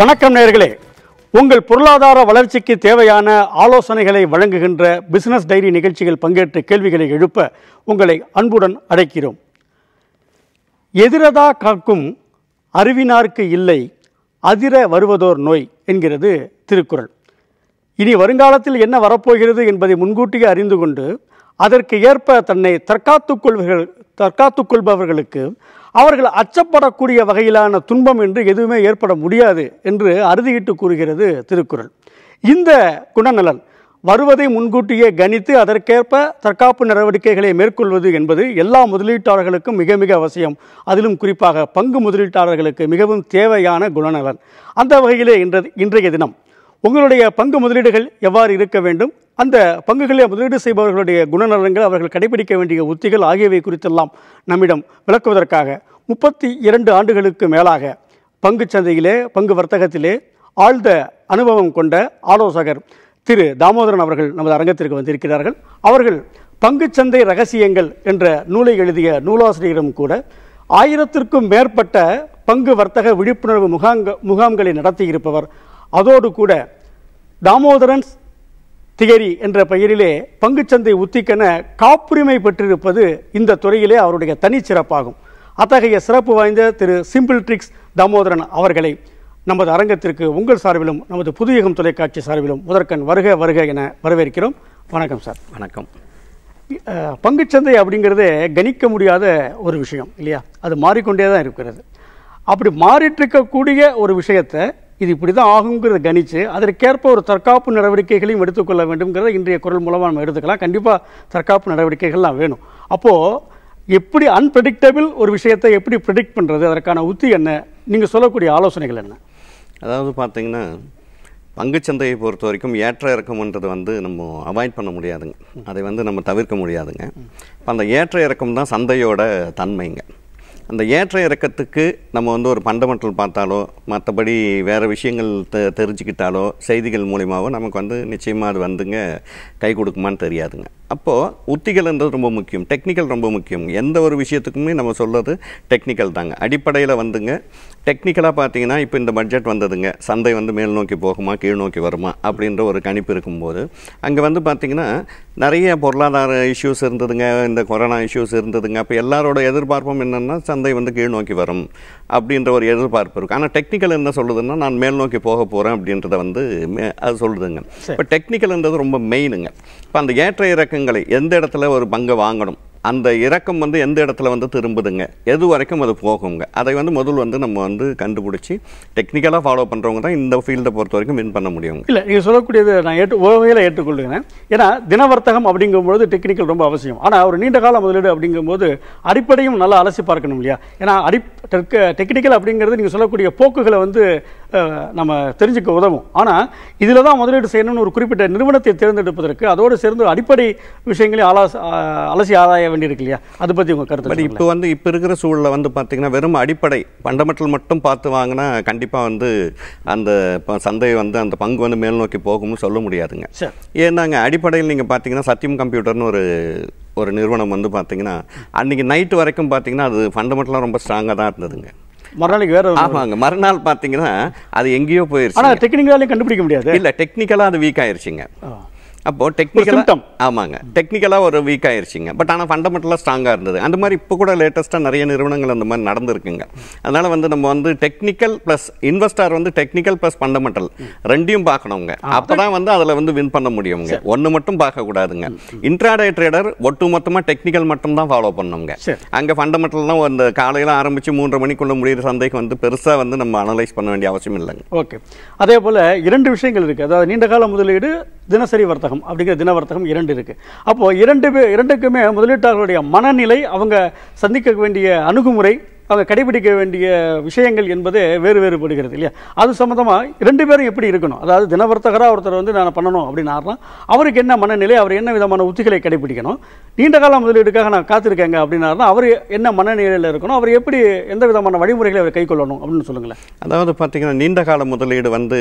வணக்கம் நேர்களே உங்கள் பொருளாதார வளர்ச்சிக்கு தேவையான ஆலோசனைகளை வழங்குகின்ற பிசினஸ் டைரி நிகழ்ச்சிகள் பங்கேற்று கேள்விகளை எழுப்ப உங்களை அன்புடன் அழைக்கிறோம் எதிரதா காக்கும் அறிவினார்க்கு இல்லை அதிர வருவதோர் நோய் என்கிறது திருக்குறள் இனி வருங்காலத்தில் என்ன வரப்போகிறது என்பதை முன்கூட்டியே அறிந்து கொண்டு அதற்கு ஏற்ப தன்னை தற்காத்துக் கொள்வர்கள் தற்காத்துக் கொள்பவர்களுக்கு அவர்கள் அச்சப்படக்கூடிய வகையிலான துன்பம் என்று எதுவுமே ஏற்பட முடியாது என்று அறுதியிட்டு கூறுகிறது திருக்குறள் இந்த குணநலன் வருவதை முன்கூட்டியே கணித்து அதற்கேற்ப தற்காப்பு நடவடிக்கைகளை மேற்கொள்வது என்பது எல்லா முதலீட்டாளர்களுக்கும் மிக மிக அவசியம் அதிலும் குறிப்பாக பங்கு முதலீட்டாளர்களுக்கு மிகவும் தேவையான குணநலன் அந்த வகையிலே இன்றது இன்றைய தினம் உங்களுடைய பங்கு முதலீடுகள் எவ்வாறு இருக்க வேண்டும் அந்த பங்குகளில் முதலீடு செய்பவர்களுடைய குணநலன்கள் அவர்கள் கடைபிடிக்க வேண்டிய உத்திகள் ஆகியவை குறித்தெல்லாம் நம்மிடம் விளக்குவதற்காக முப்பத்தி இரண்டு ஆண்டுகளுக்கு மேலாக பங்கு சந்தையிலே பங்கு வர்த்தகத்திலே ஆழ்ந்த அனுபவம் கொண்ட ஆலோசகர் திரு தாமோதரன் அவர்கள் நமது அரங்கத்திற்கு வந்திருக்கிறார்கள் அவர்கள் பங்குச்சந்தை ரகசியங்கள் என்ற நூலை எழுதிய நூலாசிரியரும் கூட ஆயிரத்திற்கும் மேற்பட்ட பங்கு வர்த்தக விழிப்புணர்வு முகாம்க முகாம்களை நடத்தியிருப்பவர் அதோடு கூட தாமோதரன்ஸ் திகரி என்ற பெயரிலே பங்குச்சந்தை உத்திக்கென காப்புரிமை பெற்றிருப்பது இந்த துறையிலே அவருடைய தனிச்சிறப்பாகும் அத்தகைய சிறப்பு வாய்ந்த திரு சிம்பிள் ட்ரிக்ஸ் தாமோதரன் அவர்களை நமது அரங்கத்திற்கு உங்கள் சார்பிலும் நமது புதியகம் தொலைக்காட்சி சார்பிலும் முதற்கண் வருக வருக என வரவேற்கிறோம் வணக்கம் சார் வணக்கம் பங்குச்சந்தை அப்படிங்கிறதே கணிக்க முடியாத ஒரு விஷயம் இல்லையா அது மாறிக்கொண்டே தான் இருக்கிறது அப்படி மாறிட்டு இருக்கக்கூடிய ஒரு விஷயத்தை இது இப்படி தான் ஆகுங்கிறத கணித்து அதற்கேற்ப ஒரு தற்காப்பு நடவடிக்கைகளையும் எடுத்துக்கொள்ள வேண்டும்ங்கிறத இன்றைய குரல் மூலமாக நம்ம எடுத்துக்கலாம் கண்டிப்பாக தற்காப்பு நடவடிக்கைகள்லாம் வேணும் அப்போது எப்படி அன்பிரடிக்டபிள் ஒரு விஷயத்தை எப்படி ப்ரிடிக்ட் பண்ணுறது அதற்கான உத்தி என்ன நீங்கள் சொல்லக்கூடிய ஆலோசனைகள் என்ன அதாவது பார்த்தீங்கன்னா பங்குச்சந்தையை பொறுத்த வரைக்கும் ஏற்ற இறக்கம்ன்றது வந்து நம்ம அவாய்ட் பண்ண முடியாதுங்க அதை வந்து நம்ம தவிர்க்க முடியாதுங்க இப்போ அந்த ஏற்ற இறக்கம் தான் சந்தையோட தன்மைங்க அந்த ஏற்ற இறக்கத்துக்கு நம்ம வந்து ஒரு பண்டமெண்டல் பார்த்தாலோ மற்றபடி வேறு விஷயங்கள் தெ தெரிஞ்சுக்கிட்டாலோ செய்திகள் மூலிமாவோ நமக்கு வந்து நிச்சயமாக அது வந்துங்க கை கொடுக்குமான்னு தெரியாதுங்க அப்போது உத்திகள்ன்றது ரொம்ப முக்கியம் டெக்னிக்கல் ரொம்ப முக்கியம் எந்த ஒரு விஷயத்துக்குமே நம்ம சொல்கிறது டெக்னிக்கல் தாங்க அடிப்படையில் வந்துங்க டெக்னிக்கலாக பார்த்தீங்கன்னா இப்போ இந்த பட்ஜெட் வந்ததுங்க சந்தை வந்து மேல் நோக்கி போகுமா கீழ் நோக்கி வருமா அப்படின்ற ஒரு கணிப்பு இருக்கும்போது அங்கே வந்து பார்த்திங்கன்னா நிறைய பொருளாதார இஷ்யூஸ் இருந்ததுங்க இந்த கொரோனா இஷ்யூஸ் இருந்ததுங்க அப்போ எல்லாரோட எதிர்பார்ப்பும் என்னென்னா சந்தை வந்து கீழ் நோக்கி வரும் அப்படின்ற ஒரு எதிர்பார்ப்பு இருக்குது ஆனால் டெக்னிக்கல் என்ன சொல்லுதுன்னா நான் மேல் நோக்கி போக போகிறேன் அப்படின்றத வந்து அது சொல்லுதுங்க இப்போ டெக்னிக்கல்ன்றது ரொம்ப மெயினுங்க இப்போ அந்த ஏற்ற இறக்க வழக்கங்களை எந்த இடத்துல ஒரு பங்கை வாங்கணும் அந்த இறக்கம் வந்து எந்த இடத்துல வந்து திரும்புதுங்க எது வரைக்கும் அது போகுங்க அதை வந்து முதல் வந்து நம்ம வந்து கண்டுபிடிச்சி டெக்னிக்கலாக ஃபாலோ பண்ணுறவங்க தான் இந்த ஃபீல்டை பொறுத்த வரைக்கும் வின் பண்ண முடியும் இல்லை நீங்கள் சொல்லக்கூடியது நான் ஏற்று உறவையில் ஏற்றுக்கொள்கிறேன் ஏன்னா தினவர்த்தகம் அப்படிங்கும்போது டெக்னிக்கல் ரொம்ப அவசியம் ஆனால் ஒரு நீண்ட கால முதலீடு அப்படிங்கும்போது அடிப்படையும் நல்லா அலசி பார்க்கணும் இல்லையா ஏன்னா அடி டெக்னிக்கல் அப்படிங்கிறது நீங்கள் சொல்லக்கூடிய போக்குகளை வந்து நம்ம தெரிஞ்சுக்க உதவும் ஆனால் இதில் தான் முதலீடு செய்யணும்னு ஒரு குறிப்பிட்ட நிறுவனத்தை தேர்ந்தெடுப்பதற்கு அதோடு சேர்ந்து அடிப்படை விஷயங்களையும் அலசி அலசி ஆராய வேண்டியிருக்கு இல்லையா அதை பற்றி உங்கள் கருத்து பட் இப்போ வந்து இப்போ இருக்கிற சூழலில் வந்து பார்த்திங்கன்னா வெறும் அடிப்படை ஃபண்டமெண்டல் மட்டும் பார்த்து வாங்கினா கண்டிப்பாக வந்து அந்த சந்தை வந்து அந்த பங்கு வந்து மேல் நோக்கி போகும்னு சொல்ல முடியாதுங்க ஏன்னாங்க அடிப்படையில் நீங்கள் பார்த்தீங்கன்னா சத்தியம் கம்ப்யூட்டர்னு ஒரு ஒரு நிறுவனம் வந்து பார்த்தீங்கன்னா அன்னைக்கு நைட்டு வரைக்கும் பார்த்தீங்கன்னா அது ஃபண்டமெண்டலாக ரொம்ப ஸ்ட்ராங்காக தான் இருந்ததுங்க மறுநாளைக்கு வேற ஆமாங்க மறுநாள் பார்த்தீங்கன்னா அது எங்கேயோ போயிருச்சு ஆனால் டெக்னிக்கலாலையும் கண்டுபிடிக்க முடியாது இல்லை டெக்னிக்கலாக அது வீக் ஆயிருச்சுங்க அப்போது டெக்னிக்கலாக ஆமாங்க டெக்னிக்கலாக ஒரு வீக் ஆயிடுச்சிங்க பட் ஆனால் ஃபண்டமெண்டலாக ஸ்ட்ராங்காக இருந்தது அந்த மாதிரி இப்போ கூட லேட்டஸ்ட்டாக நிறைய நிறுவனங்கள் அந்த மாதிரி நடந்திருக்குங்க அதனால் வந்து நம்ம வந்து டெக்னிக்கல் ப்ளஸ் இன்வெஸ்டர் வந்து டெக்னிக்கல் ப்ளஸ் ஃபண்டமெண்டல் ரெண்டையும் பார்க்கணுங்க அப்போ தான் வந்து அதில் வந்து வின் பண்ண முடியுங்க ஒன்று மட்டும் பார்க்கக்கூடாதுங்க இன்ட்ராடே ட்ரேடர் ஒட்டுமொத்தமாக டெக்னிக்கல் மட்டும் தான் ஃபாலோ பண்ணணுங்க அங்கே ஃபண்டமெண்டல்லாம் அந்த காலையில் ஆரம்பித்து மூன்று மணிக்குள்ள முடிகிற சந்தைக்கு வந்து பெருசாக வந்து நம்ம அனலைஸ் பண்ண வேண்டிய அவசியம் இல்லைங்க ஓகே அதே போல் இரண்டு விஷயங்கள் இருக்குது அதாவது நீண்ட கால முதலீடு தினசரி வர்த்தகம் அப்படிங்கிற தின வர்த்தகம் இரண்டு இருக்குது அப்போது இரண்டு இரண்டுக்குமே முதலீட்டாளர்களுடைய மனநிலை அவங்க சந்திக்க வேண்டிய அணுகுமுறை அவங்க கடைபிடிக்க வேண்டிய விஷயங்கள் என்பது வேறு வேறுபடுகிறது இல்லையா அது சம்மந்தமாக ரெண்டு பேரும் எப்படி இருக்கணும் அதாவது தினவர்த்தகராக ஒருத்தர் வந்து நான் பண்ணணும் அப்படின்னு ஆடுறோம் அவருக்கு என்ன மனநிலை அவர் என்ன விதமான உத்திகளை கடைபிடிக்கணும் நீண்ட கால முதலீடுக்காக நான் காத்திருக்கேங்க அப்படின்னு அவர் என்ன மனநிலையில் இருக்கணும் அவர் எப்படி எந்த விதமான வழிமுறைகளை அவர் கைக்கொள்ளணும் அப்படின்னு சொல்லுங்களேன் அதாவது பார்த்தீங்கன்னா நீண்ட கால முதலீடு வந்து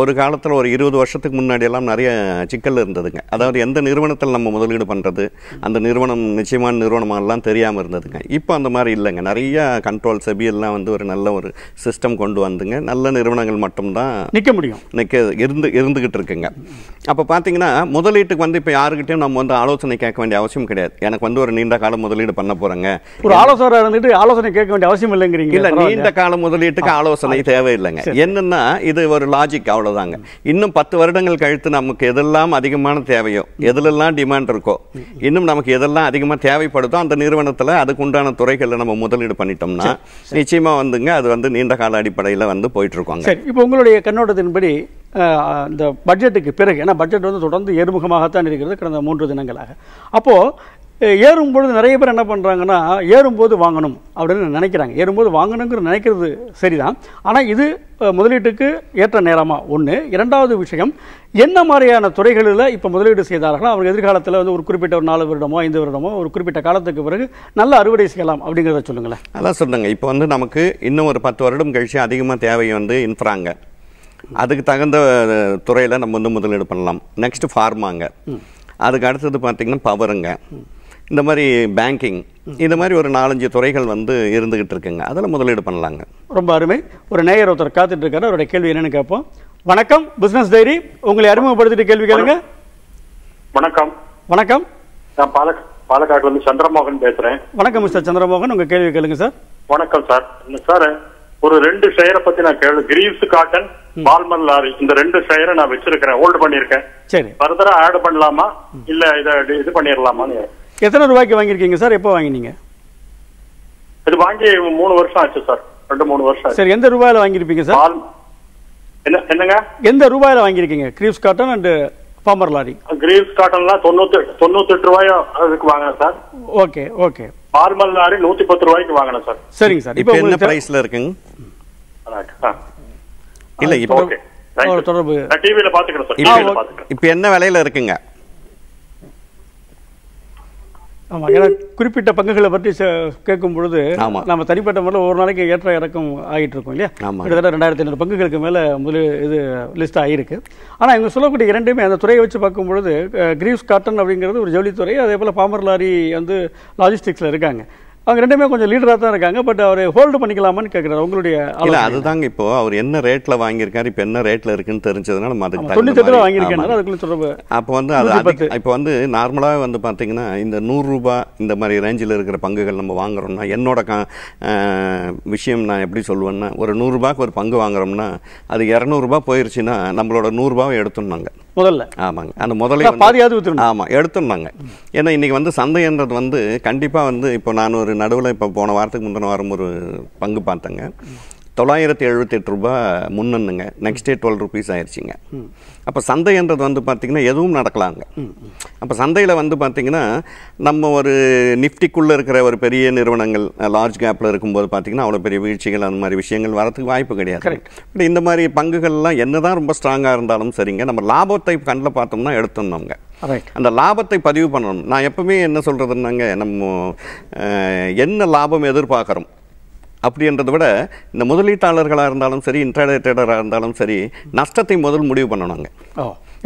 ஒரு காலத்தில் ஒரு இருபது வருஷத்துக்கு முன்னாடியெல்லாம் நிறைய சிக்கல் இருந்ததுங்க அதாவது எந்த நிறுவனத்தில் நம்ம முதலீடு பண்ணுறது அந்த நிறுவனம் நிச்சயமான நிறுவனமாலாம் தெரியாமல் இருந்ததுங்க இப்போ அந்த மாதிரி இல்லைங்க நிறைய கண்ட்ரோல் செபியெல்லாம் வந்து ஒரு நல்ல ஒரு சிஸ்டம் கொண்டு வந்துங்க நல்ல நிறுவனங்கள் மட்டும்தான் நிற்க முடியும் நிற்க இருந்து இருந்துக்கிட்டு இருக்குங்க அப்போ பார்த்தீங்கன்னா முதலீட்டுக்கு வந்து இப்போ யாருக்கிட்டையும் நம்ம வந்து ஆலோசனை கேட்க வேண்டிய அவசியம் கிடையாது எனக்கு வந்து ஒரு நீண்ட காலம் முதலீடு பண்ண போகிறேங்க ஒரு ஆலோசனை இருந்துட்டு ஆலோசனை கேட்க வேண்டிய அவசியம் இல்லைங்கிறீங்க இல்லை நீண்ட கால முதலீட்டுக்கு ஆலோசனை தேவையில்லைங்க என்னென்னா இது ஒரு லாஜிக் அவ்வளோதாங்க இன்னும் பத்து வருடங்கள் கழித்து நமக்கு எதெல்லாம் அதிகமான தேவையோ எதுலெல்லாம் டிமாண்ட் இருக்கோ இன்னும் நமக்கு எதெல்லாம் அதிகமாக தேவைப்படுதோ அந்த நிறுவனத்தில் அதுக்குண்டான துறைகளில் நம்ம முதலீடு பண்ணிட்டு பண்ணிட்டோம்னா நிச்சயமாக வந்துங்க அது வந்து நீண்ட கால அடிப்படையில் வந்து போயிட்டு சரி இப்போ உங்களுடைய கண்ணோட்டத்தின்படி இந்த பட்ஜெட்டுக்கு பிறகு ஏன்னா பட்ஜெட் வந்து தொடர்ந்து ஏறுமுகமாகத்தான் இருக்கிறது கடந்த மூன்று தினங்களாக அப்போது ஏறும்பொழுது நிறைய பேர் என்ன பண்ணுறாங்கன்னா ஏறும்போது வாங்கணும் அப்படின்னு நினைக்கிறாங்க ஏறும்போது வாங்கணுங்கிற நினைக்கிறது சரிதான் ஆனால் இது முதலீட்டுக்கு ஏற்ற நேரமாக ஒன்று இரண்டாவது விஷயம் என்ன மாதிரியான துறைகளில் இப்போ முதலீடு செய்தார்களோ அவங்க எதிர்காலத்தில் வந்து ஒரு குறிப்பிட்ட ஒரு நாலு வருடமோ ஐந்து வருடமோ ஒரு குறிப்பிட்ட காலத்துக்கு பிறகு நல்ல அறுவடை செய்யலாம் அப்படிங்கிறத சொல்லுங்களேன் அதான் சொல்லுங்க இப்போ வந்து நமக்கு இன்னும் ஒரு பத்து வருடம் கழிச்சு அதிகமாக தேவை வந்து இன்ஃப்ராங்க அதுக்கு தகுந்த துறையில் நம்ம வந்து முதலீடு பண்ணலாம் நெக்ஸ்ட் ஃபார்மாங்க அதுக்கு அடுத்தது பார்த்திங்கன்னா பவருங்க இந்த மாதிரி பேங்கிங் இந்த மாதிரி ஒரு நாலஞ்சு துறைகள் வந்து இருந்துக்கிட்டு இருக்குங்க அதில் முதலீடு பண்ணலாங்க ரொம்ப அருமை ஒரு நேயர் ஒருத்தர் காத்துட்டு இருக்காரு அவருடைய கேள்வி என்னன்னு கேட்போம் வணக்கம் பிஸ்னஸ் டைரி உங்களை அறிமுகப்படுத்திட்டு கேள்வி கேளுங்க வணக்கம் வணக்கம் நான் பாலக் பாலக்காட்டுல இருந்து சந்திரமோகன் பேசுறேன் வணக்கம் மிஸ்டர் சந்திரமோகன் உங்க கேள்வி கேளுங்க சார் வணக்கம் சார் சார் ஒரு ரெண்டு ஷேரை பத்தி நான் கேள்வி கிரீவ்ஸ் காட்டன் பால்மல் லாரி இந்த ரெண்டு ஷேரை நான் வச்சிருக்கிறேன் ஹோல்டு பண்ணிருக்கேன் சரி ஃபர்தரா ஆட் பண்ணலாமா இல்ல இதை இது பண்ணிடலாமான்னு எத்தனை ரூபாய்க்கு வாங்கியிருக்கீங்க சார் எப்போ வாங்கினீங்க அது வாங்கி மூணு வருஷம் ஆச்சு சார் ரெண்டு மூணு வருஷம் சரி எந்த ரூபாயில வாங்கியிருப்பீங்க சார் என்ன என்னங்க எந்த ரூபாயில வாங்கியிருக்கீங்க crepes cotton and farmer lorry crepes காட்டன்லாம் தொண்ணூத்தி தொண்ணூத்தெட்டு ரூபாய் அதுக்கு வாங்கினேன் sir okay okay formal lorry நூத்தி பத்து ரூபாய்க்கு வாங்கினேன் சார் சரிங்க சார் இப்போ என்ன பிரைஸ்ல இருக்குங்க இல்ல இப்போ தொடர்பு டிவியில பாத்துக்கிறேன் சார் இப்போ என்ன விலையில இருக்குங்க ஆமாம் ஏன்னா குறிப்பிட்ட பங்குகளை பற்றி கேட்கும் பொழுது நம்ம தனிப்பட்ட முறையில் ஒரு நாளைக்கு ஏற்ற இறக்கம் ஆகிட்டு இருக்கோம் இல்லையா கிட்டத்தட்ட ரெண்டாயிரத்தி ஐநூறு பங்குகளுக்கு மேலே முதல் இது லிஸ்ட் ஆகிருக்கு ஆனால் இவங்க சொல்லக்கூடிய இரண்டுமே அந்த துறையை வச்சு பார்க்கும் பொழுது கிரீவ்ஸ் காட்டன் அப்படிங்கிறது ஒரு ஜவுளித்துறை அதே போல் பாமர் லாரி வந்து லாஜிஸ்டிக்ஸில் இருக்காங்க அவங்க ரெண்டுமே கொஞ்சம் லீடராக தான் இருக்காங்க பட் அவர் ஹோல்டு பண்ணிக்கலாமான்னு கேட்குறாரு உங்களுடைய இல்லை அதுதாங்க இப்போ அவர் என்ன ரேட்டில் வாங்கியிருக்காரு இப்போ என்ன ரேட்டில் இருக்குன்னு தெரிஞ்சதுனால நம்ம தொண்ணூத்தெட்டு ரூபா வாங்கியிருக்காரு அதுக்குள்ள தொடர்பு அப்போ வந்து அது இப்போ வந்து நார்மலாக வந்து பார்த்தீங்கன்னா இந்த நூறுரூபா இந்த மாதிரி ரேஞ்சில் இருக்கிற பங்குகள் நம்ம வாங்குறோம்னா என்னோட விஷயம் நான் எப்படி சொல்லுவேன்னா ஒரு நூறுரூபாய்க்கு ஒரு பங்கு வாங்குறோம்னா அது இரநூறுபா போயிருச்சுன்னா நம்மளோட நூறுரூபாவை எடுத்துனாங்க முதல்ல ஆமாங்க அந்த முதல்ல பாதியாவது விற்றுணும் ஆமாம் எடுத்துடணாங்க ஏன்னா இன்றைக்கி வந்து சந்தைன்றது வந்து கண்டிப்பாக வந்து இப்போ நான் ஒரு நடுவில் இப்போ போன வாரத்துக்கு முந்தின வாரம் ஒரு பங்கு பார்த்தேங்க தொள்ளாயிரத்தி எழுபத்தெட்டு ரூபா முன்னுங்க நெக்ஸ்ட் டே டுவெல் ருபீஸ் ஆயிடுச்சிங்க அப்போ சந்தைன்றது வந்து பார்த்திங்கன்னா எதுவும் நடக்கலாங்க அப்போ சந்தையில் வந்து பார்த்திங்கன்னா நம்ம ஒரு நிஃப்டிக்குள்ளே இருக்கிற ஒரு பெரிய நிறுவனங்கள் லார்ஜ் கேப்பில் இருக்கும்போது பார்த்திங்கன்னா அவ்வளோ பெரிய வீழ்ச்சிகள் அந்த மாதிரி விஷயங்கள் வரத்துக்கு வாய்ப்பு கிடையாது பட் இந்த மாதிரி பங்குகள்லாம் என்ன தான் ரொம்ப ஸ்ட்ராங்காக இருந்தாலும் சரிங்க நம்ம லாபத்தை கண்ணில் பார்த்தோம்னா எடுத்துருந்தோங்க அந்த லாபத்தை பதிவு பண்ணணும் நான் எப்பவுமே என்ன சொல்கிறதுனாங்க நம்ம என்ன லாபம் எதிர்பார்க்குறோம் அப்படின்றத விட இந்த முதலீட்டாளர்களாக இருந்தாலும் சரி இன்ட்ராடே ட்ரேடராக இருந்தாலும் சரி நஷ்டத்தை முதல் முடிவு பண்ணணுங்க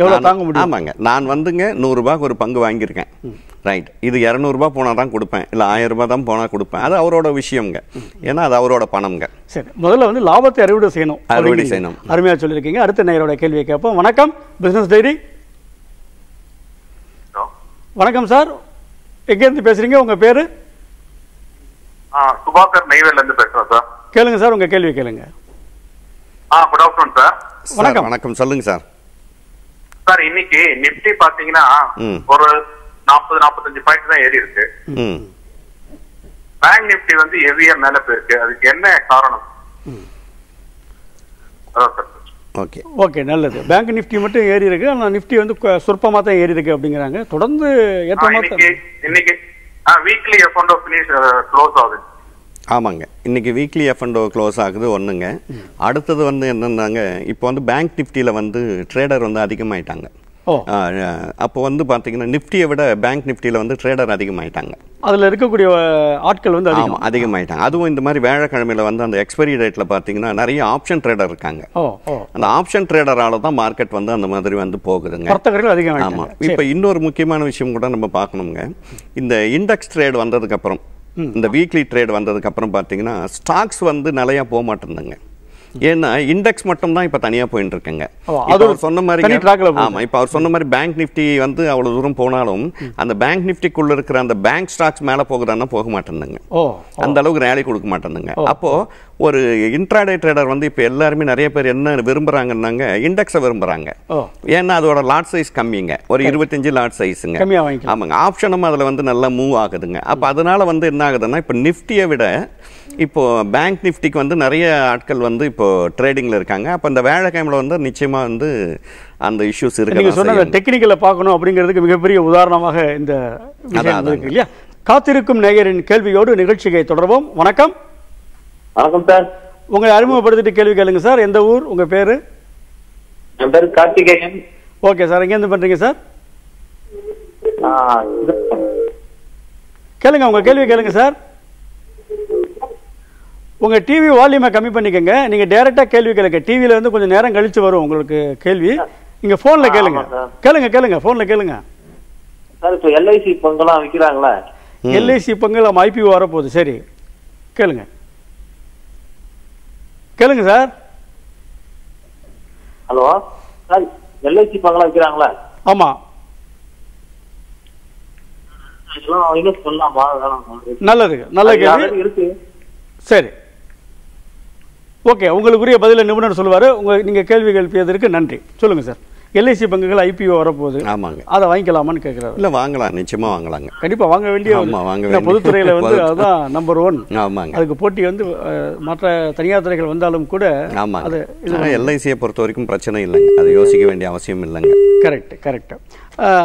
எவ்வளோ தாங்க ஆமாங்க நான் வந்துங்க நூறுரூபாய்க்கு ஒரு பங்கு வாங்கியிருக்கேன் ரைட் இது இரநூறுபா போனால் தான் கொடுப்பேன் இல்லை ஆயிரம் ரூபா தான் போனால் கொடுப்பேன் அது அவரோட விஷயம்ங்க ஏன்னா அது அவரோட பணம்ங்க சரி முதல்ல வந்து லாபத்தை அறுவடை செய்யணும் அறுவடை செய்யணும் அருமையாக சொல்லியிருக்கீங்க அடுத்த நேரோட கேள்வியை கேட்போம் வணக்கம் பிஸ்னஸ் டைரி வணக்கம் சார் எங்கேருந்து பேசுகிறீங்க உங்கள் பேர் சுபாகர் நெய்வேல இருந்து பேசுறேன் சார் கேளுங்க சார் உங்க கேள்வி கேளுங்க ஆ குட் ஆஃப்டர்நூன் சார் வணக்கம் வணக்கம் சொல்லுங்க சார் சார் இன்னைக்கு நிப்டி பாத்தீங்கன்னா ஒரு நாற்பது நாற்பத்தஞ்சு பாயிண்ட் தான் ஏறி இருக்கு பேங்க் நிப்டி வந்து ஹெவியா மேல போயிருக்கு அதுக்கு என்ன காரணம் ஓகே ஓகே நல்லது பேங்க் நிஃப்டி மட்டும் ஏறி இருக்கு ஆனால் நிஃப்டி வந்து சொற்பமாக தான் ஏறி இருக்கு அப்படிங்கிறாங்க தொடர்ந்து ஏற்றமாக இன்னைக்கு weekly F and finish close ஆகுது ஆமாங்க இன்னைக்கு வீக்லி எஃப் அண்ட் க்ளோஸ் ஆகுது ஒன்றுங்க அடுத்தது வந்து என்னென்னாங்க இப்போ வந்து பேங்க் நிஃப்டியில் வந்து ட்ரேடர் வந்து அதிகமாயிட்டாங்க அப்போ வந்து பார்த்தீங்கன்னா நிஃப்டியை விட பேங்க் நிஃப்டியில் வந்து ட்ரேடர் அதிகமாயிட்டாங்க அதில் இருக்கக்கூடிய ஆட்கள் வந்து ஆமாம் அதிகமாயிட்டாங்க அதுவும் இந்த மாதிரி வேழக்கிழமையில் வந்து அந்த எக்ஸ்பைரி டேட்டில் பார்த்தீங்கன்னா நிறைய ஆப்ஷன் ட்ரேடர் இருக்காங்க அந்த ஆப்ஷன் ட்ரேடரால் தான் மார்க்கெட் வந்து அந்த மாதிரி வந்து போகுதுங்க வர்த்தகர்கள் அதிகம் ஆமாம் இப்போ இன்னொரு முக்கியமான விஷயம் கூட நம்ம பார்க்கணுங்க இந்த இண்டெக்ஸ் ட்ரேட் வந்ததுக்கப்புறம் இந்த வீக்லி ட்ரேட் வந்ததுக்கப்புறம் பார்த்தீங்கன்னா ஸ்டாக்ஸ் வந்து நிலையாக போக மாட்டேருந்தாங்க ஏன்னா இண்டெக்ஸ் மட்டும் தான் இப்போ தனியா போயிட்டு அது அதோட சொன்ன மாதிரி ஆமாம் இப்போ அவர் சொன்ன மாதிரி பேங்க் நிஃப்டி வந்து அவ்வளவு தூரம் போனாலும் அந்த பேங்க் நிஃப்டிக்குள்ளே இருக்கிற அந்த பேங்க் ஸ்டாக்ஸ் மேலே போகுதான்னா போக மாட்டேனுங்க அந்த அளவுக்கு ரேலி கொடுக்க மாட்டேனுங்க அப்போ ஒரு இன்ட்ராடே ட்ரேடர் வந்து இப்போ எல்லாருமே நிறைய பேர் என்ன விரும்புகிறாங்கன்னாங்க இண்டெக்ஸை விரும்புகிறாங்க ஏன்னா அதோட லாட் சைஸ் கம்மிங்க ஒரு இருபத்தஞ்சு லாட் சைஸுங்க ஆமாங்க ஆப்ஷனும் அதில் வந்து நல்லா மூவ் ஆகுதுங்க அப்போ அதனால் வந்து என்ன ஆகுதுன்னா இப்போ நிஃப்டியை விட இப்போது பேங்க் நிஃப்டிக்கு வந்து நிறைய ஆட்கள் வந்து இப்போது ட்ரேடிங்கில் இருக்காங்க அப்போ இந்த வேலைக்கிழமையில் வந்து நிச்சயமாக வந்து அந்த இஷ்யூஸ் இருக்கு நீங்கள் சொன்ன டெக்னிக்கலை பார்க்கணும் அப்படிங்கிறதுக்கு மிகப்பெரிய உதாரணமாக இந்த இல்லையா காத்திருக்கும் நேயரின் கேள்வியோடு நிகழ்ச்சியை தொடர்வோம் வணக்கம் வணக்கம் சார் உங்களை அறிமுகப்படுத்திட்டு கேள்வி கேளுங்க சார் எந்த ஊர் உங்க பேரு என் பேர் கார்த்திகேயன் ஓகே சார் எங்க இருந்து பண்றீங்க சார் கேளுங்க உங்க கேள்வி கேளுங்க சார் உங்க டிவி வால்யூமை கம்மி பண்ணிக்கங்க நீங்க டைரக்டா கேள்வி கேளுங்க டிவியில இருந்து கொஞ்சம் நேரம் கழிச்சு வரும் உங்களுக்கு கேள்வி நீங்க போன்ல கேளுங்க கேளுங்க கேளுங்க போன்ல கேளுங்க சார் இப்போ எல்ஐசி பங்குலாம் விற்கிறாங்களா எல்ஐசி பங்கு நம்ம ஐபிஓ வரப்போகுது சரி கேளுங்க கேளுங்க சார் ஹலோ சார் எல்ஐசி பங்களா வைக்கிறாங்களா ஆமா நல்லது நல்ல கேள்வி இருக்கு சரி ஓகே உங்களுக்குரிய பதில நிபுணர் சொல்லுவாரு உங்க நீங்க கேள்வி எழுப்பியதற்கு நன்றி சொல்லுங்க சார் எல்ஐசி பங்குகள் ஐபிஓ வரப்போகுது ஆமாங்க அதை வாங்கிக்கலாமான்னு கேட்குறாரு இல்லை வாங்கலாம் நிச்சயமாக வாங்கலாங்க கண்டிப்பாக வாங்க வேண்டிய வாங்க பொதுத்துறையில் வந்து அதுதான் நம்பர் ஒன் ஆமாங்க அதுக்கு போட்டி வந்து மற்ற தனியார் துறைகள் வந்தாலும் கூட ஆமாம் அது எல்ஐசியை பொறுத்த வரைக்கும் பிரச்சனை இல்லைங்க அது யோசிக்க வேண்டிய அவசியம் இல்லைங்க கரெக்ட் கரெக்ட்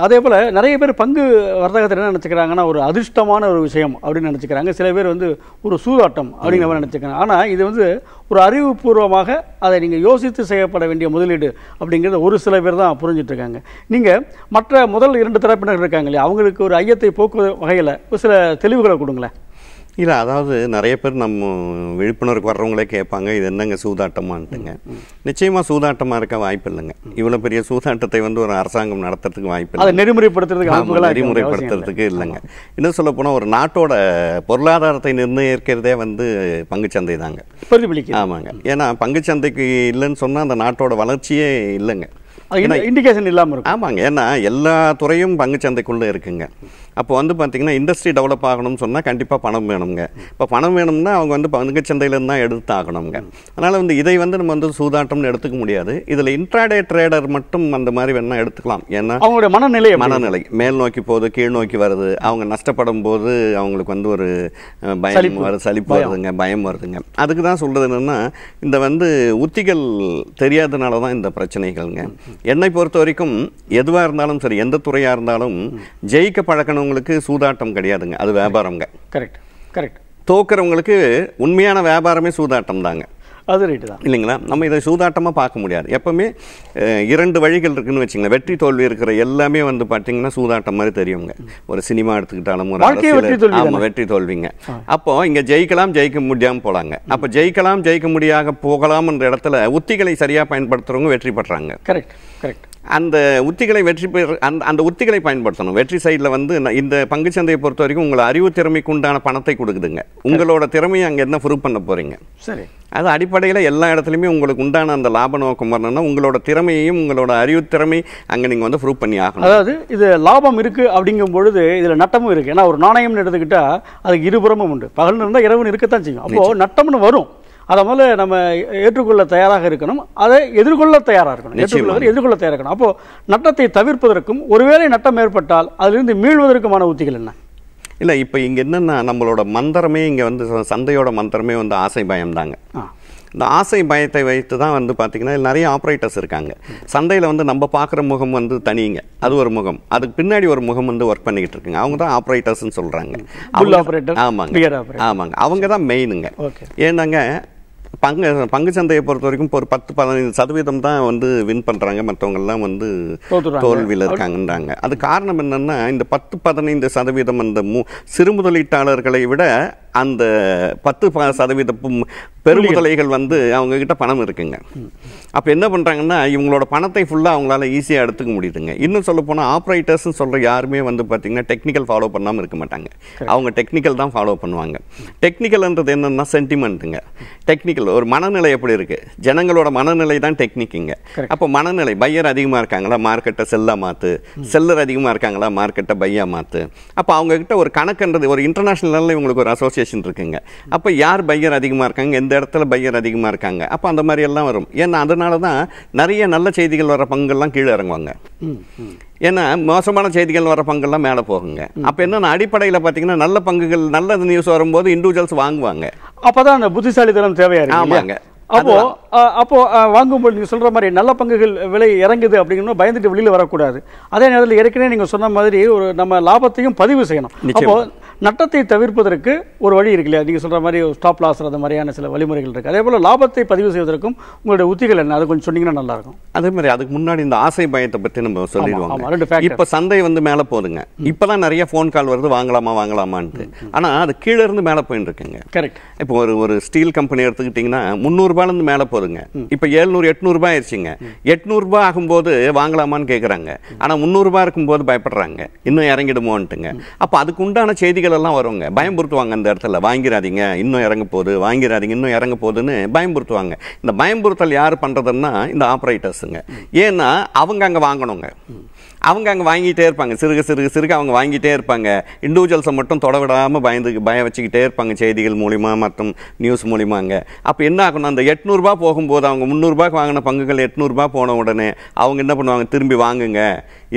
அதே போல் நிறைய பேர் பங்கு வர்த்தகத்தில் என்ன நினச்சிக்கிறாங்கன்னா ஒரு அதிர்ஷ்டமான ஒரு விஷயம் அப்படின்னு நினச்சிக்கிறாங்க சில பேர் வந்து ஒரு சூதாட்டம் அப்படிங்கிற மாதிரி நினச்சிக்கிறாங்க ஆனால் இது வந்து ஒரு அறிவுபூர்வமாக அதை நீங்கள் யோசித்து செய்யப்பட வேண்டிய முதலீடு அப்படிங்கிறத ஒரு சில பேர் தான் புரிஞ்சிட்ருக்காங்க நீங்கள் மற்ற முதல் இரண்டு தரப்பினர் இருக்காங்க இல்லையா அவங்களுக்கு ஒரு ஐயத்தை போக்குவரத்து வகையில் ஒரு சில தெளிவுகளை கொடுங்களேன் இல்லை அதாவது நிறைய பேர் நம்ம விழிப்புணர்வுக்கு வர்றவங்களே கேட்பாங்க இது என்னங்க சூதாட்டமானுட்டுங்க நிச்சயமாக சூதாட்டமாக இருக்க வாய்ப்பு இல்லைங்க இவ்வளோ பெரிய சூதாட்டத்தை வந்து ஒரு அரசாங்கம் நடத்துறதுக்கு வாய்ப்பு இல்லை நெறிமுறைப்படுத்துறதுக்கு நெறிமுறைப்படுத்துறதுக்கு இல்லைங்க இன்னும் சொல்ல போனால் ஒரு நாட்டோட பொருளாதாரத்தை நிர்ணயிக்கிறதே வந்து சந்தை தாங்க பிரதிபலிக்கும் ஆமாங்க ஏன்னா சந்தைக்கு இல்லைன்னு சொன்னால் அந்த நாட்டோட வளர்ச்சியே இல்லைங்க இண்டிகேஷன் இல்லாமல் இருக்கும் ஆமாங்க ஏன்னா எல்லா துறையும் பங்குச்சந்தைக்குள்ளே இருக்குங்க அப்போ வந்து பார்த்திங்கன்னா இண்டஸ்ட்ரி டெவலப் ஆகணும்னு சொன்னால் கண்டிப்பாக பணம் வேணுங்க இப்போ பணம் வேணும்னா அவங்க வந்து பங்குச்சந்தையிலேருந்து தான் எடுத்து ஆகணுங்க அதனால் வந்து இதை வந்து நம்ம வந்து சூதாட்டம்னு எடுத்துக்க முடியாது இதில் இன்ட்ராடே ட்ரேடர் மட்டும் அந்த மாதிரி வேணால் எடுத்துக்கலாம் ஏன்னா அவங்களுடைய மனநிலை மனநிலை மேல் நோக்கி போகுது கீழ் நோக்கி வருது அவங்க நஷ்டப்படும் போது அவங்களுக்கு வந்து ஒரு பயம் வருது சளிப்பு வருதுங்க பயம் வருதுங்க அதுக்கு தான் சொல்கிறது என்னென்னா இந்த வந்து உத்திகள் தெரியாதனால தான் இந்த பிரச்சனைகள்ங்க என்னை பொறுத்த வரைக்கும் எதுவாக இருந்தாலும் சரி எந்த துறையாக இருந்தாலும் ஜெயிக்க பழக்கணும் ஜெயிக்கிறவங்களுக்கு சூதாட்டம் கிடையாதுங்க அது வியாபாரம்ங்க கரெக்ட் கரெக்ட் தோக்குறவங்களுக்கு உண்மையான வியாபாரமே சூதாட்டம் தாங்க அது ரைட்டு தான் இல்லைங்களா நம்ம இதை சூதாட்டமாக பார்க்க முடியாது எப்போவுமே இரண்டு வழிகள் இருக்குன்னு வச்சுங்களா வெற்றி தோல்வி இருக்கிற எல்லாமே வந்து பார்த்தீங்கன்னா சூதாட்டம் மாதிரி தெரியுங்க ஒரு சினிமா எடுத்துக்கிட்டாலும் ஒரு ஆமாம் வெற்றி தோல்விங்க அப்போ இங்கே ஜெயிக்கலாம் ஜெயிக்க முடியாமல் போகலாங்க அப்போ ஜெயிக்கலாம் ஜெயிக்க முடியாத போகலாம்ன்ற இடத்துல உத்திகளை சரியாக பயன்படுத்துகிறவங்க வெற்றி பெறாங்க கரெக்ட் கரெக்ட் அந்த உத்திகளை வெற்றி பெற அந்த அந்த உத்திகளை பயன்படுத்தணும் வெற்றி சைடில் வந்து இந்த பங்கு சந்தையை பொறுத்த வரைக்கும் உங்களை அறிவு திறமைக்கு உண்டான பணத்தை கொடுக்குதுங்க உங்களோட திறமையை அங்கே என்ன ப்ரூவ் பண்ண போகிறீங்க சரி அது அடிப்படையில் எல்லா இடத்துலையுமே உங்களுக்கு உண்டான அந்த லாப நோக்கம் வரணும்னா உங்களோட திறமையையும் உங்களோட அறிவு திறமை அங்கே நீங்கள் வந்து ப்ரூவ் பண்ணி ஆகணும் அதாவது இது லாபம் இருக்குது அப்படிங்கும் பொழுது இதில் நட்டமும் இருக்குது ஏன்னா ஒரு நாணயம்னு எடுத்துக்கிட்டால் அதுக்கு இருபுறமும் உண்டு பகல் இருந்தால் இரவு இருக்கத்தான் செய்யும் அப்போது நட்டம்னு வரும் அதை முதல்ல நம்ம ஏற்றுக்கொள்ள தயாராக இருக்கணும் அதை எதிர்கொள்ள தயாராக இருக்கணும் ஏற்றுக்கொள்ள எதிர்கொள்ள தயாராக இருக்கணும் அப்போது நட்டத்தை தவிர்ப்பதற்கும் ஒருவேளை நட்டம் ஏற்பட்டால் அதிலிருந்து மீள்வதற்குமான உத்திகள் என்ன இல்லை இப்போ இங்கே என்னென்னா நம்மளோட மந்திரமே இங்கே வந்து சந்தையோட மந்திரமே வந்து ஆசை பயம் தாங்க இந்த ஆசை பயத்தை வைத்து தான் வந்து பார்த்திங்கன்னா நிறைய ஆப்ரேட்டர்ஸ் இருக்காங்க சந்தையில் வந்து நம்ம பார்க்குற முகம் வந்து தனிங்க அது ஒரு முகம் அதுக்கு பின்னாடி ஒரு முகம் வந்து ஒர்க் பண்ணிக்கிட்டு இருக்குங்க அவங்க தான் ஆப்ரேட்டர்ஸ்னு சொல்கிறாங்க ஆமாங்க ஆமாங்க அவங்க தான் மெயினுங்க ஏன்னாங்க பங்கு பங்கு சந்தையை பொறுத்த வரைக்கும் ஒரு பத்து பதினைந்து சதவீதம் தான் வந்து வின் பண்ணுறாங்க மற்றவங்கெல்லாம் வந்து தோல்வியில் இருக்காங்கன்றாங்க அது காரணம் என்னென்னா இந்த பத்து பதினைந்து சதவீதம் அந்த மு சிறு முதலீட்டாளர்களை விட அந்த பத்து சதவீத பெருமுதலைகள் வந்து அவங்க கிட்ட பணம் இருக்குங்க அப்போ என்ன பண்ணுறாங்கன்னா இவங்களோட பணத்தை ஃபுல்லாக அவங்களால ஈஸியாக எடுத்துக்க முடியுதுங்க இன்னும் சொல்ல போனால் ஆப்ரேட்டர்ஸ்னு சொல்கிற யாருமே வந்து பார்த்திங்கன்னா டெக்னிக்கல் ஃபாலோ பண்ணாமல் இருக்க மாட்டாங்க அவங்க டெக்னிக்கல் தான் ஃபாலோ பண்ணுவாங்க டெக்னிக்கல்ன்றது என்னென்னா சென்டிமெண்ட்டுங்க டெக்னிக்கல் ஒரு மனநிலை எப்படி இருக்குது ஜனங்களோட மனநிலை தான் டெக்னிக்குங்க அப்போ மனநிலை பையர் அதிகமாக இருக்காங்களா மார்க்கெட்டை செல்லாக மாற்று செல்லர் அதிகமாக இருக்காங்களா மார்க்கெட்டை பையாக மாற்று அப்போ அவங்கக்கிட்ட ஒரு கணக்குன்றது ஒரு இன்டர்நேஷ்னல் லெவலில் இவங்களுக்கு ஒரு அசோசியேஷன் இருக்குங்க அப்போ யார் பையர் அதிகமாக இருக்காங்க எந்த இடத்துல பையர் அதிகமாக இருக்காங்க அப்போ அந்த மாதிரி எல்லாம் வரும் ஏன்னா அதனால தான் நிறைய நல்ல செய்திகள் வர பங்குலாம் கீழே இறங்குவாங்க ஏன்னா மோசமான செய்திகள் வர பங்குலாம் மேலே போகுங்க அப்போ என்னென்ன அடிப்படையில் பார்த்தீங்கன்னா நல்ல பங்குகள் நல்ல நியூஸ் வரும்போது இண்டிவிஜுவல்ஸ் வாங்குவாங்க அப்போ தான் அந்த புத்திசாலித்தனம் தேவையாக ஆமாங்க அப்போ அப்போ வாங்கும்போது நீங்க சொல்ற மாதிரி நல்ல பங்குகள் விலை இறங்குது அப்படிங்கணும் பயந்துட்டு வெளியில் வரக்கூடாது அதே நேரத்தில் ஏற்கனவே நீங்க சொன்ன மாதிரி ஒரு நம்ம லாபத்தையும் பதிவு செய்யணும் அப்போ நட்டத்தை தவிர்ப்பதற்கு ஒரு வழி இருக்கு இல்லையா நீங்கள் சொல்கிற மாதிரி ஸ்டாப் லாஸ் அந்த மாதிரியான சில வழிமுறைகள் இருக்குது அதே போல் லாபத்தை பதிவு செய்வதற்கும் உங்களுடைய உத்திகள் என்ன அது கொஞ்சம் சொன்னீங்கன்னா நல்லாயிருக்கும் அதே மாதிரி அதுக்கு முன்னாடி இந்த ஆசை பயத்தை பற்றி நம்ம சொல்லிடுவோம் இப்போ சந்தை வந்து மேலே போதுங்க இப்போ தான் நிறைய ஃபோன் கால் வருது வாங்கலாமா வாங்கலாமான்ட்டு ஆனால் அது கீழே இருந்து மேலே போயின்னு இருக்குங்க கரெக்ட் இப்போ ஒரு ஒரு ஸ்டீல் கம்பெனி எடுத்துக்கிட்டிங்கன்னா முந்நூறுபாலேருந்து மேலே போதுங்க இப்போ ஏழ்நூறு எட்நூறுபா ஆயிடுச்சுங்க எட்நூறுபா ஆகும்போது வாங்கலாமான்னு கேட்குறாங்க ஆனால் முந்நூறுபா இருக்கும்போது பயப்படுறாங்க இன்னும் இறங்கிடுமோன்ட்டுங்க அப்போ அதுக்கு உண்டான செய்திகள் எல்லாம் வருவாங்க பயம்புறுத்துவாங்க அந்த இடத்துல வாங்கிறாதீங்க இன்னும் இறங்க போகுது வாங்கிறாதீங்க இன்னும் இறங்க போகுதுன்னு பயம்புறுத்துவாங்க இந்த பயம்புறுத்தல் யார் பண்ணுறதுன்னா இந்த ஆப்ரேட்டர்ஸுங்க ஏன்னா அவங்க அங்கே வாங்கணுங்க அவங்க அங்கே வாங்கிட்டே இருப்பாங்க சிறுக சிறுக சிறுக அவங்க வாங்கிட்டே இருப்பாங்க இண்டிவிஜுவல்ஸை மட்டும் தொட விடாமல் பயந்து பயம் வச்சுக்கிட்டே இருப்பாங்க செய்திகள் மூலிமா மற்றும் நியூஸ் மூலிமாங்க அப்போ என்ன ஆகணும் அந்த எட்நூறுபா போகும்போது அவங்க முந்நூறுபாக்கு வாங்கின பங்குகள் எட்நூறுபா போன உடனே அவங்க என்ன பண்ணுவாங்க திரும்பி வாங்குங்க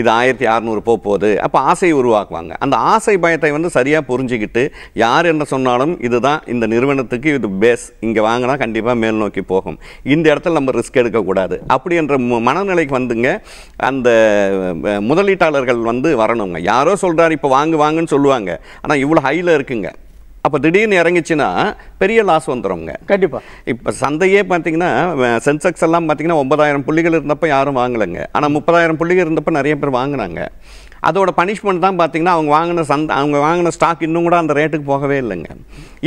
இது ஆயிரத்தி அறநூறு போக போகுது அப்போ ஆசை உருவாக்குவாங்க அந்த ஆசை பயத்தை வந்து சரியாக புரிஞ்சுக்கிட்டு யார் என்ன சொன்னாலும் இதுதான் இந்த நிறுவனத்துக்கு இது பேஸ் இங்கே வாங்கினா கண்டிப்பாக மேல் நோக்கி போகும் இந்த இடத்துல நம்ம ரிஸ்க் எடுக்கக்கூடாது அப்படி என்ற மனநிலைக்கு வந்துங்க அந்த முதலீட்டாளர்கள் வந்து வரணுங்க யாரோ சொல்கிறார் இப்போ வாங்கு வாங்குன்னு சொல்லுவாங்க ஆனால் இவ்வளோ ஹையில் இருக்குங்க அப்போ திடீர்னு இறங்கிச்சுன்னா பெரிய லாஸ் வந்துடும்ங்க கண்டிப்பாக இப்போ சந்தையே பார்த்தீங்கன்னா சென்செக்ஸ் எல்லாம் பார்த்தீங்கன்னா ஒன்பதாயிரம் புள்ளிகள் இருந்தப்போ யாரும் வாங்கலைங்க ஆனால் முப்பதாயிரம் புள்ளிகள் இருந்தப்போ நிறைய பேர் வாங்கினாங்க அதோட பனிஷ்மெண்ட் தான் பார்த்திங்கன்னா அவங்க வாங்கின சந்த அவங்க வாங்கின ஸ்டாக் இன்னும் கூட அந்த ரேட்டுக்கு போகவே இல்லைங்க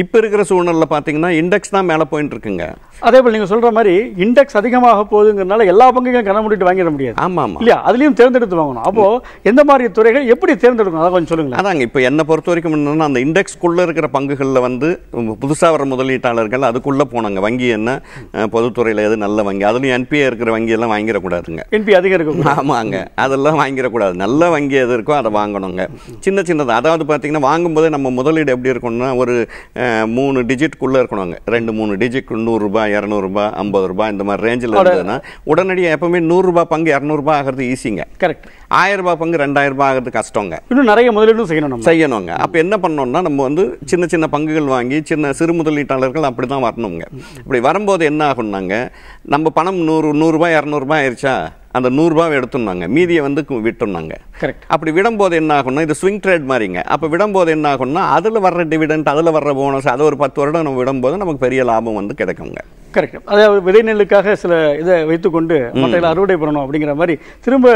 இப்போ இருக்கிற சூழ்நிலை பார்த்தீங்கன்னா இண்டெக்ஸ் தான் மேலே போயிட்டு இருக்குங்க அதே போல் நீங்கள் சொல்கிற மாதிரி இண்டெக்ஸ் அதிகமாக போகுதுங்கிறனால எல்லா பங்குக்கும் கன முடிட்டு வாங்கிட முடியாது ஆமாம் ஆமாம் இல்லையா அதுலேயும் தேர்ந்தெடுத்து வாங்கணும் அப்போது எந்த மாதிரி துறைகள் எப்படி தேர்ந்தெடுக்கணும் அதை கொஞ்சம் சொல்லுங்கள் அதாங்க இப்போ என்னை பொறுத்த வரைக்கும் என்னென்னா அந்த இண்டெக்ஸ்க்குள்ளே இருக்கிற பங்குகளில் வந்து புதுசாக வர முதலீட்டாளர்கள் அதுக்குள்ளே போனாங்க வங்கி என்ன பொதுத்துறையில் எது நல்ல வங்கி அதுலேயும் என்பிஏ இருக்கிற வங்கியெல்லாம் வாங்கிடக்கூடாதுங்க என்பி அதிகம் இருக்கும் ஆமாங்க அதெல்லாம் வாங்கிடக்கூடாது நல்ல வங்கி எது இருக்கோ அதை வாங்கணுங்க சின்ன சின்னது அதாவது பார்த்தீங்கன்னா வாங்கும்போதே நம்ம முதலீடு எப்படி இருக்கணும்னா ஒரு மூணு டிஜிட்குள்ளே இருக்கணுங்க ரெண்டு மூணு டிஜிட் நூறுரூபா இரநூறுபா ஐம்பது ரூபா இந்த மாதிரி ரேஞ்சில் இருந்ததுன்னா உடனடியாக எப்பவுமே நூறுரூபா பங்கு இரநூறுபா ஆகிறது ஈஸிங்க கரெக்ட் ஆயிரம் ரூபாய் பங்கு ரெண்டாயிரம் ரூபாய் ஆகிறது கஷ்டங்க இன்னும் நிறைய முதலீடும் செய்யணும் செய்யணுங்க அப்போ என்ன பண்ணோம்னா நம்ம வந்து சின்ன சின்ன பங்குகள் வாங்கி சின்ன சிறு முதலீட்டாளர்கள் அப்படி தான் வரணுங்க இப்படி வரும்போது என்ன ஆகும்னாங்க நம்ம பணம் நூறு நூறுரூபா இரநூறுபா ஆயிடுச்சா அந்த நூறுரூபாவை எடுத்துனாங்க மீதியை வந்து விட்டுனாங்க கரெக்ட் அப்படி விடும்போது என்ன ஆகும்னா இது ஸ்விங் ட்ரேட் மாதிரிங்க அப்போ விடும்போது என்ன ஆகும்னா அதில் வர்ற டிவிடெண்ட் அதில் வர்ற போனஸ் அதை ஒரு பத்து வருடம் நம்ம விடும்போது நமக்கு பெரிய லாபம் வந்து கிடைக்குங்க கரெக்ட் விதை நெல்லுக்காக சில இதை வைத்துக்கொண்டு மற்ற அறுவடை பண்ணணும் அப்படிங்கிற மாதிரி திரும்ப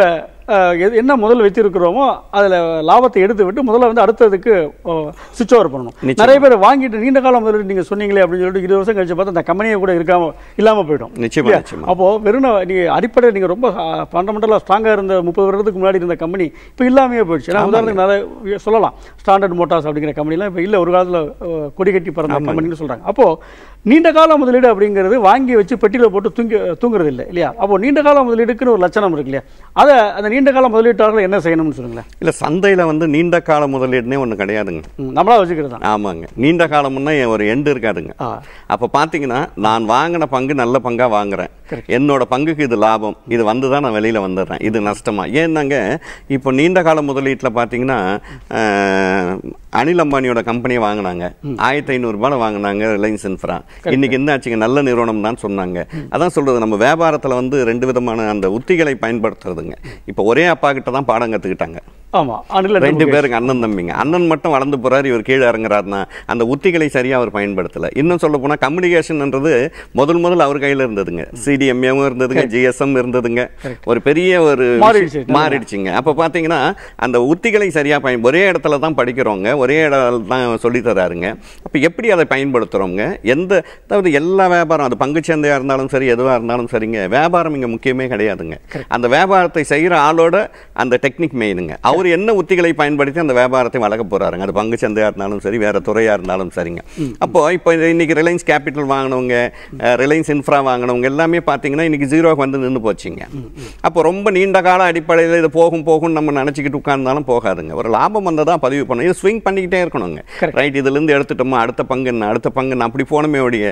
என்ன முதல் வச்சிருக்கிறோமோ அதில் லாபத்தை எடுத்து விட்டு முதல்ல வந்து அடுத்ததுக்கு சுவிச் ஓவர் பண்ணணும் நிறைய பேர் வாங்கிட்டு நீண்ட காலம் முதல்ல நீங்கள் சொன்னீங்களே அப்படின்னு சொல்லிட்டு இருபது வருஷம் கழிச்சு பார்த்தா அந்த கம்பெனியை கூட இருக்காம இல்லாமல் போயிடும் நிச்சயமா அப்போது வெறும் நீங்கள் அடிப்படையில் நீங்கள் ரொம்ப ஃபண்டமெண்டலாக ஸ்ட்ராங்காக இருந்த முப்பது வருடத்துக்கு முன்னாடி இருந்த கம்பெனி இப்போ இல்லாமையே போயிடுச்சு ஏன்னா உதாரணத்துக்கு நிறைய சொல்லலாம் ஸ்டாண்டர்ட் மோட்டார்ஸ் அப்படிங்கிற கம்பெனிலாம் இப்போ இல்லை ஒரு காலத்தில் கொடி கட்டி பிறந்த கம்பெனின்னு சொல்கிறாங்க அப்போது நீண்ட கால முதலீடு அப்படிங்கிறது வாங்கி வச்சு பெட்டியில் போட்டு தூங்கி தூங்குறது இல்லை இல்லையா அப்போ நீண்ட கால முதலீடுக்குன்னு ஒரு லட்சணம் இருக்கு இல்லையா அதை அந்த நீண்ட கால முதலீட்டாளர்கள் என்ன செய்யணும்னு சொல்லுங்களேன் இல்லை சந்தையில் வந்து நீண்ட கால முதலீடுனே ஒன்று கிடையாதுங்க நம்மளா வச்சுக்கிறது ஆமாங்க நீண்ட காலம்னா ஒரு எண்டு இருக்காதுங்க அப்போ பார்த்தீங்கன்னா நான் வாங்கின பங்கு நல்ல பங்காக வாங்குறேன் என்னோட பங்குக்கு இது லாபம் இது வந்து தான் நான் வெளியில் வந்துடுறேன் இது நஷ்டமாக ஏன்னாங்க இப்போ நீண்ட கால முதலீட்டில் பார்த்தீங்கன்னா அனில் அம்பானியோட கம்பெனியை வாங்கினாங்க ஆயிரத்தி ஐநூறுரூபாவில் வாங்கினாங்க ரிலையன்ஸ் இன்ஃப்ரா இன்னைக்கு என்ன ஆச்சுங்க நல்ல நிறுவனம் தான் சொன்னாங்க அதான் சொல்றது நம்ம வியாபாரத்தில் வந்து ரெண்டு விதமான அந்த உத்திகளை பயன்படுத்துறதுங்க இப்போ ஒரே அப்பா கிட்ட தான் பாடம் கற்றுக்கிட்டாங்க ஆமாம் அனில் ரெண்டு பேருங்க அண்ணன் தம்பிங்க அண்ணன் மட்டும் வளர்ந்து போகிறார் இவர் கீழே இறங்குறாருன்னா அந்த உத்திகளை சரியாக அவர் பயன்படுத்தலை இன்னும் சொல்ல போனால் கம்யூனிகேஷன்ன்றது முதல் முதல் அவர் கையில் இருந்ததுங்க சிடிஎம்ஏவும் இருந்ததுங்க ஜிஎஸ்எம் இருந்ததுங்க ஒரு பெரிய ஒரு மாறிடுச்சுங்க அப்போ பார்த்தீங்கன்னா அந்த உத்திகளை சரியாக பயன் ஒரே இடத்துல தான் படிக்கிறோங்க ஒரே இடத்துல தான் சொல்லித்தராருங்க அப்போ எப்படி அதை பயன்படுத்துகிறோங்க எந்த அதாவது எல்லா வியாபாரம் அது பங்குச்சந்தையாக இருந்தாலும் சரி எதுவாக இருந்தாலும் சரிங்க வியாபாரம் இங்கே முக்கியமே கிடையாதுங்க அந்த வியாபாரத்தை செய்கிற ஆளோட அந்த டெக்னிக் மெயினுங்க அவர் என்ன உத்திகளை பயன்படுத்தி அந்த வியாபாரத்தை வளர்க்க போகிறாருங்க அது பங்கு சந்தையாக இருந்தாலும் சரி வேறு துறையாக இருந்தாலும் சரிங்க அப்போது இப்போ இன்றைக்கி ரிலையன்ஸ் கேபிட்டல் வாங்கினவங்க ரிலையன்ஸ் இன்ஃப்ரா வாங்கினவங்க எல்லாமே பார்த்தீங்கன்னா இன்றைக்கி ஜீரோக்கு வந்து நின்று போச்சுங்க அப்போ ரொம்ப நீண்ட கால அடிப்படையில் இது போகும் போகும் நம்ம நினச்சிக்கிட்டு உட்கார்ந்தாலும் போகாதுங்க ஒரு லாபம் வந்தால் தான் பதிவு பண்ணணும் இது ஸ்விங் பண்ணிக்கிட்டே இருக்கணுங்க ரைட் இதுலேருந்து எடுத்துட்டோமா அடுத்த பங்கு என்ன அடுத்த பங்கு என்ன அப்படி போனமே உடைய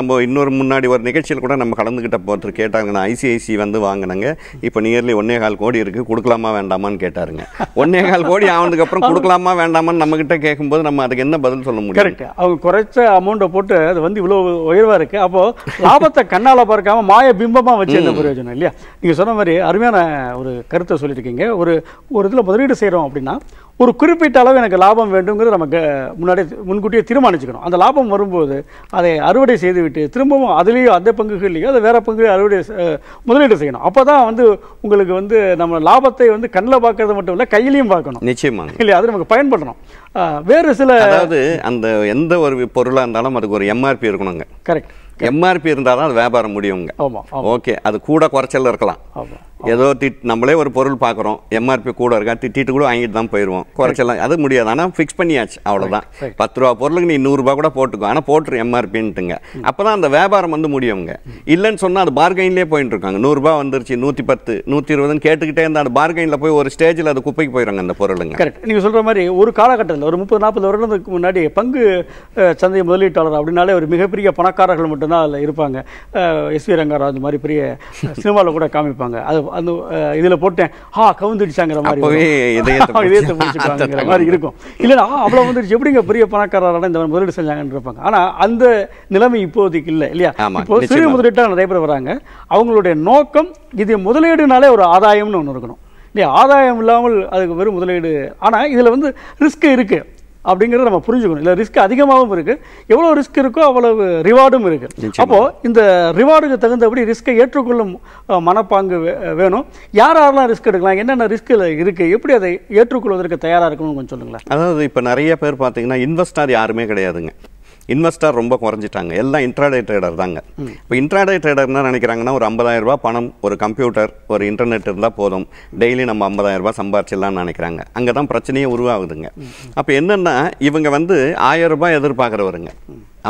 நம்ம இன்னொரு முன்னாடி ஒரு நிகழ்ச்சியில் கூட நம்ம கலந்துக்கிட்ட ஒருத்தர் கேட்டாங்க நான் ஐசிஐசி வந்து வாங்கினங்க இப்போ நியர்லி ஒன்னே கால் கோடி இருக்குது கொடுக்கலாமா வேண்டாமான்னு கேட்டாருங்க ஒன்னே கால் கோடி ஆனதுக்கு அப்புறம் கொடுக்கலாமா வேண்டாமான்னு நம்ம கிட்ட கேட்கும்போது நம்ம அதுக்கு என்ன பதில் சொல்ல முடியும் கரெக்ட் அவங்க குறைச்ச அமௌண்ட்டை போட்டு அது வந்து இவ்வளவு உயர்வா இருக்கு அப்போ லாபத்தை கண்ணால பார்க்காம மாய பிம்பமா வச்சு என்ன பிரயோஜனம் இல்லையா நீங்க சொன்ன மாதிரி அருமையான ஒரு கருத்தை சொல்லிருக்கீங்க ஒரு ஒரு இதுல முதலீடு செய்யறோம் அப்படின்னா ஒரு குறிப்பிட்ட அளவு எனக்கு லாபம் வேண்டுங்கிறது நமக்கு முன்னாடியே முன்கூட்டியே தீர்மானிச்சுக்கணும் அந்த லாபம் வரும்போது அதை அறுவடை செய்துவிட்டு திரும்பவும் அதுலேயோ அந்த இல்லையோ அதை வேறு பங்குகளையும் அறுவடை முதலீடு செய்யணும் அப்போ தான் வந்து உங்களுக்கு வந்து நம்ம லாபத்தை வந்து கண்ணில் பார்க்கறது மட்டும் இல்லை கையிலையும் பார்க்கணும் நிச்சயமாக இல்லை அது நமக்கு பயன்படணும் வேறு சில அதாவது அந்த எந்த ஒரு பொருளாக இருந்தாலும் அதுக்கு ஒரு எம்ஆர்பி இருக்கணுங்க கரெக்ட் எம்ஆர்பி இருந்தால் தான் அது வியாபாரம் முடியுங்க ஓகே அது கூட குறைச்சல் இருக்கலாம் ஏதோ திட் நம்மளே ஒரு பொருள் பார்க்குறோம் எம்ஆர்பி கூட இருக்கா திட்டிட்டு கூட வாங்கிட்டு தான் போயிடுவோம் குறைச்சலாம் அது முடியாது ஆனால் ஃபிக்ஸ் பண்ணியாச்சு அவ்வளோதான் பத்து ரூபா பொருளுக்கு நீ நூறுரூபா கூட போட்டுக்கோ ஆனால் போட்டுரு எம்ஆர்பின்ட்டுங்க அப்போ தான் அந்த வியாபாரம் வந்து முடியுங்க இல்லைன்னு சொன்னால் அது பார்கெயின்லேயே போயிட்டு இருக்காங்க நூறுரூபா வந்துருச்சு நூற்றி பத்து நூற்றி இருபதுன்னு கேட்டுக்கிட்டே இருந்தால் அந்த பார்கெயினில் போய் ஒரு ஸ்டேஜில் அது குப்பைக்கு போயிடுறாங்க அந்த பொருளுங்க கரெக்ட் நீங்கள் சொல்கிற மாதிரி ஒரு காலகட்டத்தில் ஒரு முப்பது நாற்பது வருடத்துக்கு முன்னாடி பங்கு சந்தை முதலீட்டாளர் அப்படின்னாலே ஒரு மிகப்பெரிய பணக்காரர்கள் மட்டும்தான் அதில் இருப்பாங்க எஸ் வி ரங்கராஜ் மாதிரி பெரிய சினிமாவில் கூட காமிப்பாங்க அது அந்த இதில் போட்டேன் ஆ கவுந்துடுச்சாங்கிற மாதிரி மாதிரி இருக்கும் இல்லைனா அவ்வளோ வந்துடுச்சு எப்படிங்க பெரிய பணக்காரரான இந்த முதலீடு செஞ்சாங்கன்னு இருப்பாங்க ஆனால் அந்த நிலைமை இப்போதைக்கு இல்லை இல்லையா இப்போ சிறு முதலீட்டாக நிறைய பேர் வராங்க அவங்களுடைய நோக்கம் இது முதலீடுனாலே ஒரு ஆதாயம்னு ஒன்று இருக்கணும் இல்லையா ஆதாயம் இல்லாமல் அதுக்கு வெறும் முதலீடு ஆனால் இதில் வந்து ரிஸ்க் இருக்குது அப்படிங்கிறத நம்ம புரிஞ்சுக்கணும் இல்லை ரிஸ்க் அதிகமாகவும் இருக்குது எவ்வளோ ரிஸ்க் இருக்கோ அவ்வளவு ரிவார்டும் இருக்குது அப்போது இந்த ரிவார்டுக்கு தகுந்தபடி ரிஸ்க்கை ஏற்றுக்கொள்ளும் மனப்பாங்கு வேணும் யார் யாரெல்லாம் ரிஸ்க் எடுக்கலாம் என்னென்ன ரிஸ்க்கில் இருக்குது எப்படி அதை ஏற்றுக்கொள்வதற்கு தயாராக இருக்கணும்னு கொஞ்சம் சொல்லுங்களேன் அதாவது இப்போ நிறைய பேர் பார்த்தீங்கன்னா இன்வெஸ்டர் யாருமே கிடையாதுங்க இன்வெஸ்டர் ரொம்ப குறைஞ்சிட்டாங்க எல்லாம் இன்ட்ராடே ட்ரேடர் தாங்க இப்போ இன்ட்ராடே ட்ரேடர்னா நினைக்கிறாங்கன்னா ஒரு ஐம்பதாயிரம் ரூபாய் பணம் ஒரு கம்ப்யூட்டர் ஒரு இன்டர்நெட் இருந்தால் போதும் டெய்லி நம்ம ஐம்பதாயிரம் ரூபாய் சம்பாரிச்சிடலாம்னு நினைக்கிறாங்க அங்கே தான் பிரச்சனையே உருவாகுதுங்க அப்போ என்னென்னா இவங்க வந்து ஆயிரம் ரூபாய் எதிர்பார்க்குறவருங்க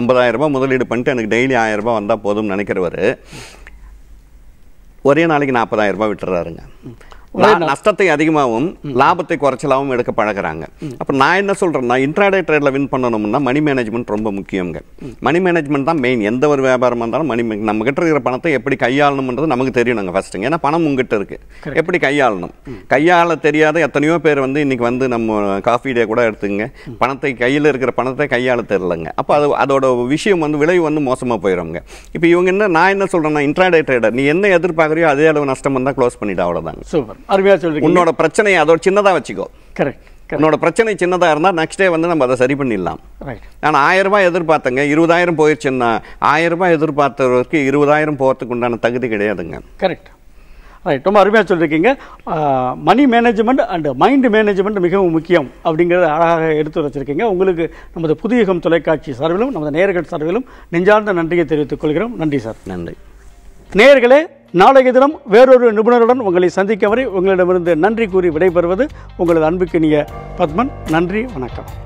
ஐம்பதாயிரம் ரூபாய் முதலீடு பண்ணிட்டு எனக்கு டெய்லி ஆயிரம் ரூபாய் வந்தால் போதும்னு நினைக்கிறவர் ஒரே நாளைக்கு நாற்பதாயிரம் ரூபாய் விட்டுறாருங்க நஷ்டத்தை அதிகமாகவும் லாபத்தை குறைச்சலாகவும் எடுக்க பழகிறாங்க அப்போ நான் என்ன சொல்கிறேன்னா இன்ட்ராடே ட்ரேடில் வின் பண்ணணும்னா மணி மேனேஜ்மெண்ட் ரொம்ப முக்கியங்க மணி மேனேஜ்மெண்ட் தான் மெயின் எந்த ஒரு வியாபாரமாக இருந்தாலும் மணி நம்மகிட்ட இருக்கிற பணத்தை எப்படி கையாளணும்ன்றது நமக்கு தெரியணுங்க ஃபஸ்ட்டுங்க ஏன்னா பணம் உங்ககிட்ட இருக்குது எப்படி கையாளணும் கையாள தெரியாத எத்தனையோ பேர் வந்து இன்றைக்கி வந்து நம்ம காஃபி டே கூட எடுத்துங்க பணத்தை கையில் இருக்கிற பணத்தை கையாள தெரிலங்க அப்போ அது அதோட விஷயம் வந்து விளைவு வந்து மோசமாக போயிடும்ங்க இப்போ இவங்க என்ன நான் என்ன சொல்கிறேன்னா இன்ட்ராடே ட்ரேடர் நீ என்ன எதிர்பார்க்குறியோ அதே அளவு நஷ்டம் வந்தால் க்ளோஸ் பண்ணிவிட்டு அவ்வளோதாங்க சூப்பர் அருமையாக சொல்லி உன்னோட பிரச்சனையை அதோட சின்னதாக வச்சுக்கோ கரெக்ட் உன்னோட பிரச்சனை சின்னதாக இருந்தால் நெக்ஸ்ட் டே வந்து நம்ம அதை சரி பண்ணிடலாம் நான் ஆயிரம் ரூபாய் எதிர்பார்த்தங்க இருபதாயிரம் போயிடுச்சுன்னா ஆயிரம் எதிர்பார்த்தவருக்கு இருபதாயிரம் போகிறதுக்கு உண்டான தகுதி கிடையாதுங்க கரெக்ட் ரைட் ரொம்ப அருமையாக சொல்லியிருக்கீங்க money management and mind management மிகவும் முக்கியம் அப்படிங்கிறத அழகாக எடுத்து வச்சிருக்கீங்க உங்களுக்கு நமது புதியகம் தொலைக்காட்சி சார்பிலும் நமது நேர்கள் சார்பிலும் நெஞ்சார்ந்த நன்றியை தெரிவித்துக் கொள்கிறோம் நன்றி சார் நன்றி நேர்களே நாளைய தினம் வேறொரு நிபுணருடன் உங்களை சந்திக்க வரை உங்களிடமிருந்து நன்றி கூறி விடைபெறுவது உங்களது அன்புக்கு நீங்கள் பத்மன் நன்றி வணக்கம்